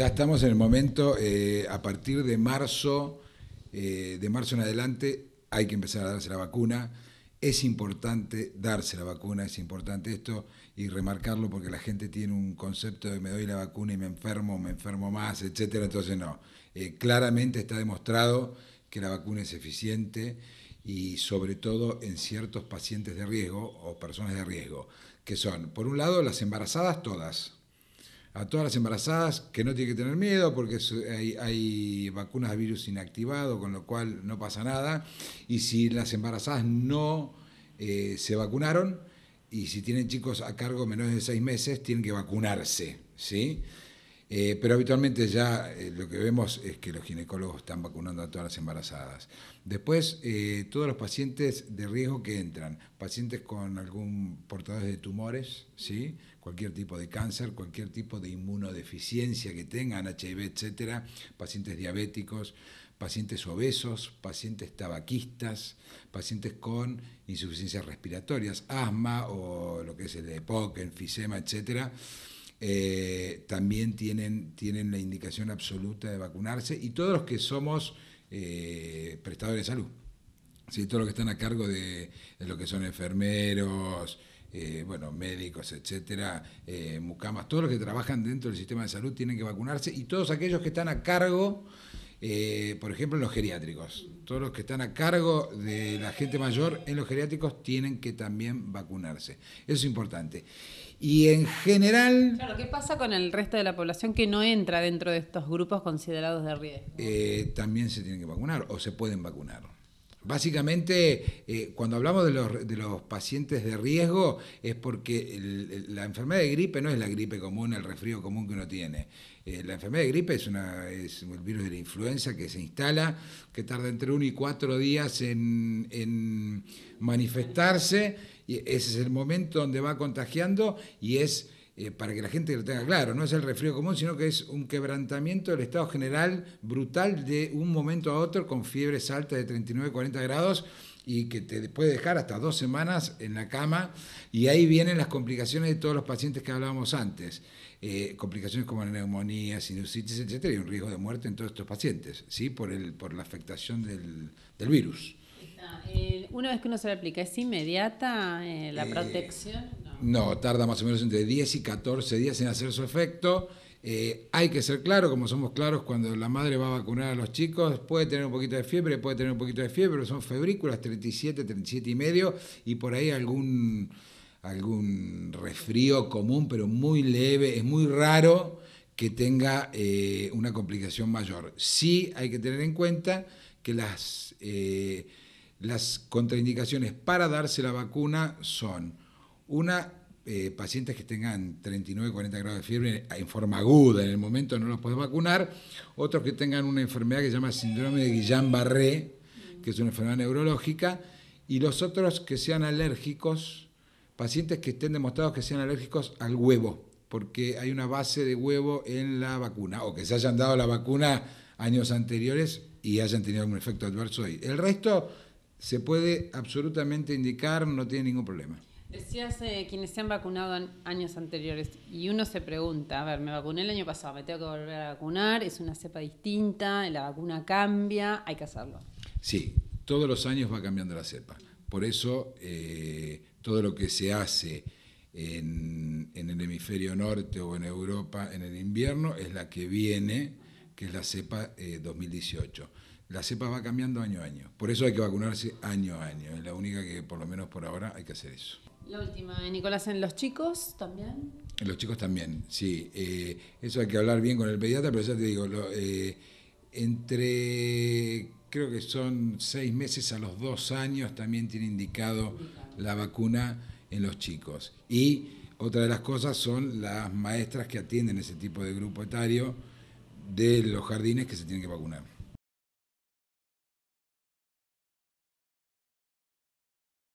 Ya estamos en el momento, eh, a partir de marzo, eh, de marzo en adelante, hay que empezar a darse la vacuna. Es importante darse la vacuna, es importante esto y remarcarlo porque la gente tiene un concepto de me doy la vacuna y me enfermo, me enfermo más, etcétera. Entonces no, eh, claramente está demostrado que la vacuna es eficiente y sobre todo en ciertos pacientes de riesgo o personas de riesgo, que son, por un lado, las embarazadas todas, a todas las embarazadas que no tienen que tener miedo porque hay, vacunas de virus inactivado, con lo cual no pasa nada. Y si las embarazadas no eh, se vacunaron y si tienen chicos a cargo menores de seis meses, tienen que vacunarse, ¿sí? Eh, pero habitualmente ya eh, lo que vemos es que los ginecólogos están vacunando a todas las embarazadas. Después, eh, todos los pacientes de riesgo que entran, pacientes con algún portador de tumores, ¿sí? cualquier tipo de cáncer, cualquier tipo de inmunodeficiencia que tengan, HIV, etcétera, pacientes diabéticos, pacientes obesos, pacientes tabaquistas, pacientes con insuficiencias respiratorias, asma o lo que es el EPOC, enfisema, etcétera eh, también tienen, tienen la indicación absoluta de vacunarse y todos los que somos eh, prestadores de salud. Sí, todos los que están a cargo de, lo que son enfermeros, eh, bueno, médicos, etcétera, mucamas, todos los que trabajan dentro del sistema de salud tienen que vacunarse y todos aquellos que están a cargo eh, por ejemplo, en los geriátricos. Todos los que están a cargo de la gente mayor en los geriátricos tienen que también vacunarse. Eso es importante. Y en general... Claro, ¿qué pasa con el resto de la población que no entra dentro de estos grupos considerados de riesgo? Eh, también se tienen que vacunar o se pueden vacunar. Básicamente, eh, cuando hablamos de los, pacientes de riesgo, es porque la enfermedad de gripe no es la gripe común, el resfrío común que uno tiene. Eh, la enfermedad de gripe es, una, el virus de la influenza que se instala, que tarda entre uno y cuatro días en, en manifestarse, y ese es el momento donde va contagiando y es eh, para que la gente lo tenga claro, no es el resfrío común, sino que es un quebrantamiento del estado general brutal de un momento a otro con fiebres altas de 39, 40 grados y que te puede dejar hasta dos semanas en la cama y ahí vienen las complicaciones de todos los pacientes que hablábamos antes. Eh, complicaciones como la neumonía, sinusitis, etcétera, y un riesgo de muerte en todos estos pacientes, ¿sí? por, el, por la afectación del, del virus. Eh, una vez que uno se la aplica, ¿es inmediata la protección? No, tarda más o menos entre 10 y 14 días en hacer su efecto. Eh, hay que ser claro, como somos claros, cuando la madre va a vacunar a los chicos, puede tener un poquito de fiebre, puede tener un poquito de fiebre, pero son febrículas 37, 37 y medio, y por ahí algún, algún resfrío común, pero muy leve, es muy raro que tenga eh, una complicación mayor. Sí hay que tener en cuenta que las, eh, las contraindicaciones para darse la vacuna son una, eh, pacientes que tengan 39, 40 grados de fiebre en forma aguda, en el momento no los puedes vacunar. Otros que tengan una enfermedad que se llama síndrome de Guillain-Barré, que es una enfermedad neurológica. Y los otros que sean alérgicos, pacientes que estén demostrados que sean alérgicos al huevo, porque hay una base de huevo en la vacuna, o que se hayan dado la vacuna años anteriores y hayan tenido algún efecto adverso ahí. El resto se puede absolutamente indicar, no tiene ningún problema. Decías eh, quienes se han vacunado en años anteriores y uno se pregunta, a ver, me vacuné el año pasado, me tengo que volver a vacunar, es una cepa distinta, la vacuna cambia, hay que hacerlo. Sí, todos los años va cambiando la cepa. Por eso eh, todo lo que se hace en, el hemisferio norte o en Europa en el invierno es la que viene, que es la cepa 2018 eh, la cepa va cambiando año a año. Por eso hay que vacunarse año a año. Es la única que, por lo menos por ahora, hay que hacer eso. La última, Nicolás, en los chicos también. En los chicos también, sí. Eh, eso hay que hablar bien con el pediatra, pero ya te digo, eh, entre creo que son seis meses a los dos años también tiene indicado la vacuna en los chicos. Y otra de las cosas son las maestras que atienden ese tipo de grupo etario de los jardines que se tienen que vacunar.